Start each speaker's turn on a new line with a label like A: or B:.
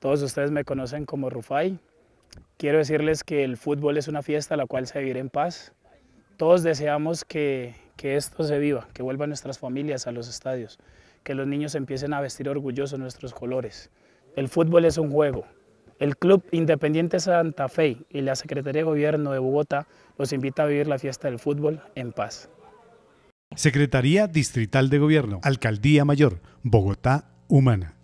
A: Todos ustedes me conocen como Rufai. Quiero decirles que el fútbol es una fiesta a la cual se vive en paz. Todos deseamos que, que esto se viva, que vuelvan nuestras familias a los estadios, que los niños empiecen a vestir orgullosos nuestros colores. El fútbol es un juego. El Club Independiente Santa Fe y la Secretaría de Gobierno de Bogotá los invita a vivir la fiesta del fútbol en paz.
B: Secretaría Distrital de Gobierno, Alcaldía Mayor, Bogotá, Humana.